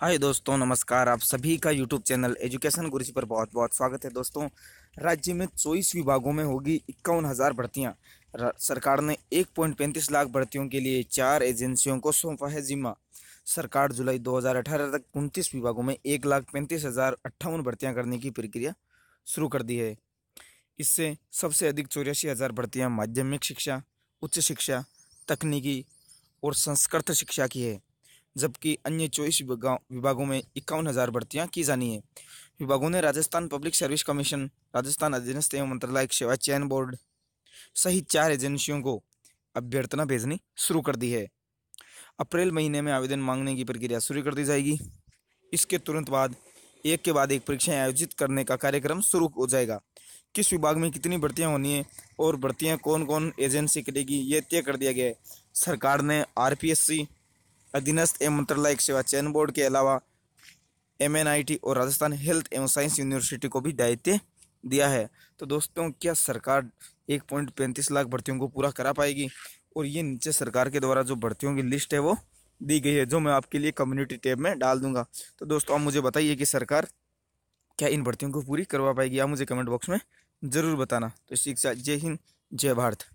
हाय दोस्तों नमस्कार आप सभी का यूट्यूब चैनल एजुकेशन गुरु पर बहुत बहुत स्वागत है दोस्तों राज्य में चौबीस विभागों में होगी इक्यावन हज़ार भर्तियाँ सरकार ने एक पॉइंट पैंतीस लाख भर्तियों के लिए चार एजेंसियों को सौंपा है जिम्मा सरकार जुलाई 2018 तक उनतीस विभागों में एक लाख पैंतीस हज़ार अट्ठावन भर्तियाँ करने की प्रक्रिया शुरू कर दी है इससे सबसे अधिक चौरासी हज़ार भर्तियाँ माध्यमिक शिक्षा उच्च शिक्षा तकनीकी और संस्कृत शिक्षा की है जबकि अन्य चौबीस विभागों में इक्यावन हज़ार भर्तियाँ की जानी है विभागों ने Rajasthan public service commission Rajasthan अधीनस्थ एवं मंत्रालय सेवा चयन बोर्ड सहित चार एजेंसियों को अभ्यर्थना भेजनी शुरू कर दी है अप्रैल महीने में आवेदन मांगने की प्रक्रिया शुरू कर दी जाएगी इसके तुरंत बाद एक के बाद एक परीक्षाएं आयोजित करने का कार्यक्रम शुरू हो जाएगा किस विभाग में कितनी भर्तियाँ होनी है और भर्तियाँ कौन कौन एजेंसी करेगी ये तय कर दिया गया है सरकार ने आर अधीनस्थ एवं मंत्रालय सेवा चयन बोर्ड के अलावा एम और राजस्थान हेल्थ एवं साइंस यूनिवर्सिटी को भी दायित्व दिया है तो दोस्तों क्या सरकार एक पॉइंट पैंतीस लाख भर्तियों को पूरा करा पाएगी और ये नीचे सरकार के द्वारा जो भर्तियों की लिस्ट है वो दी गई है जो मैं आपके लिए कम्युनिटी टैब में डाल दूंगा तो दोस्तों आप मुझे बताइए कि सरकार क्या इन भर्तियों को पूरी करवा पाएगी आप मुझे कमेंट बॉक्स में ज़रूर बताना तो शिक्षा जय हिंद जय भारत